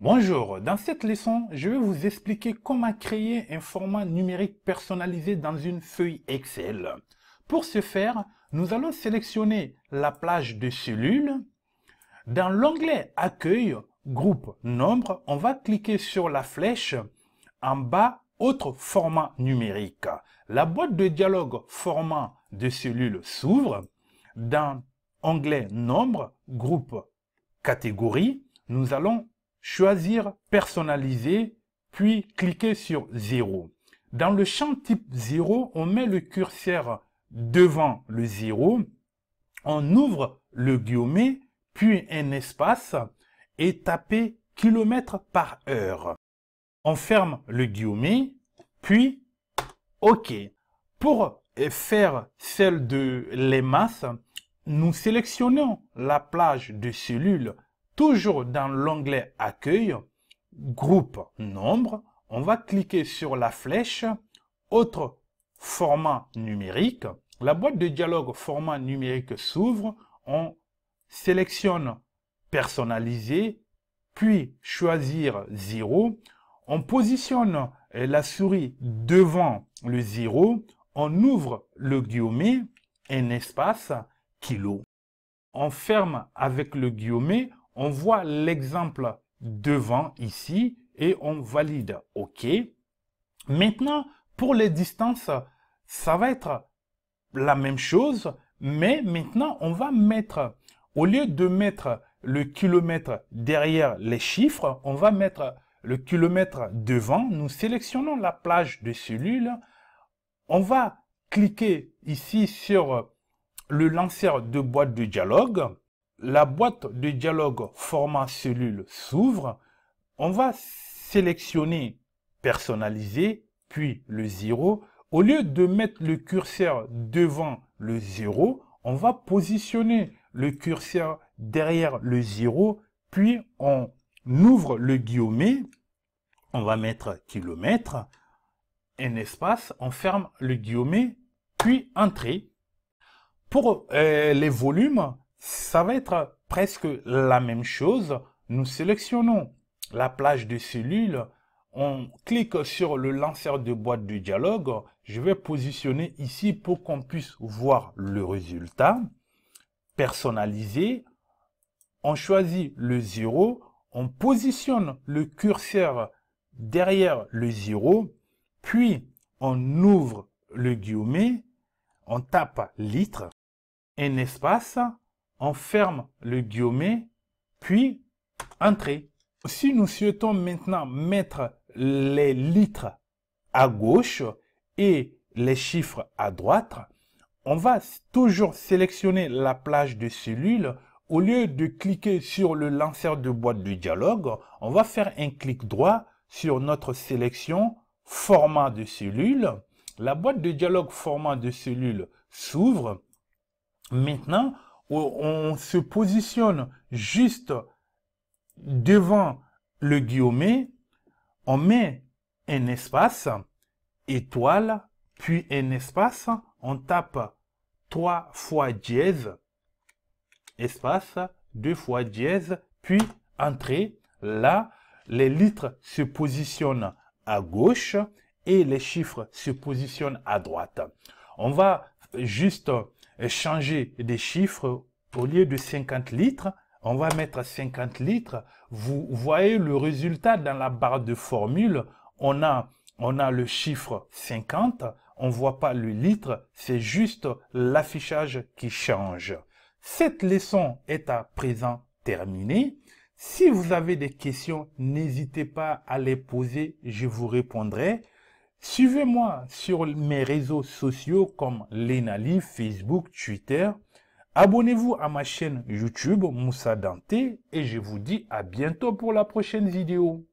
Bonjour, dans cette leçon, je vais vous expliquer comment créer un format numérique personnalisé dans une feuille Excel. Pour ce faire, nous allons sélectionner la plage de cellules. Dans l'onglet Accueil, Groupe, Nombre, on va cliquer sur la flèche en bas Autre format numérique. La boîte de dialogue Format de cellules s'ouvre. Dans onglet Nombre, Groupe, Catégorie, nous allons choisir personnaliser, puis cliquer sur 0. Dans le champ type 0, on met le curseur devant le 0, on ouvre le guillemet, puis un espace, et tapez kilomètre par heure. On ferme le guillemet, puis OK. Pour faire celle de les masses, nous sélectionnons la plage de cellules Toujours dans l'onglet Accueil, Groupe Nombre, on va cliquer sur la flèche Autre format numérique. La boîte de dialogue format numérique s'ouvre. On sélectionne Personnaliser, puis choisir 0. On positionne la souris devant le 0. On ouvre le guillemet, un espace, kilo. On ferme avec le guillemet on voit l'exemple devant ici et on valide. OK. Maintenant, pour les distances, ça va être la même chose, mais maintenant, on va mettre, au lieu de mettre le kilomètre derrière les chiffres, on va mettre le kilomètre devant. Nous sélectionnons la plage de cellules. On va cliquer ici sur le lanceur de boîte de dialogue la boîte de dialogue format cellule s'ouvre. On va sélectionner personnaliser, puis le 0. Au lieu de mettre le curseur devant le zéro, on va positionner le curseur derrière le zéro. puis on ouvre le guillemet, on va mettre kilomètre, un espace, on ferme le guillemet, puis entrée. Pour euh, les volumes, ça va être presque la même chose. Nous sélectionnons la plage de cellules, on clique sur le lanceur de boîte de dialogue. Je vais positionner ici pour qu'on puisse voir le résultat. Personnaliser. on choisit le 0, on positionne le curseur derrière le 0, puis on ouvre le guillemet, on tape litre, un espace, on ferme le guillemet, puis entrer. Si nous souhaitons maintenant mettre les litres à gauche et les chiffres à droite, on va toujours sélectionner la plage de cellules. Au lieu de cliquer sur le lanceur de boîte de dialogue, on va faire un clic droit sur notre sélection format de cellule. La boîte de dialogue format de cellule s'ouvre. Maintenant, on se positionne juste devant le guillemet, on met un espace, étoile, puis un espace, on tape trois fois dièse, espace, deux fois dièse, puis entrée. Là, les litres se positionnent à gauche et les chiffres se positionnent à droite. On va juste changer des chiffres. Au lieu de 50 litres, on va mettre 50 litres. Vous voyez le résultat dans la barre de formule. On a, on a le chiffre 50. On voit pas le litre. C'est juste l'affichage qui change. Cette leçon est à présent terminée. Si vous avez des questions, n'hésitez pas à les poser. Je vous répondrai. Suivez-moi sur mes réseaux sociaux comme Lenali, Facebook, Twitter. Abonnez-vous à ma chaîne YouTube Moussa Dante et je vous dis à bientôt pour la prochaine vidéo.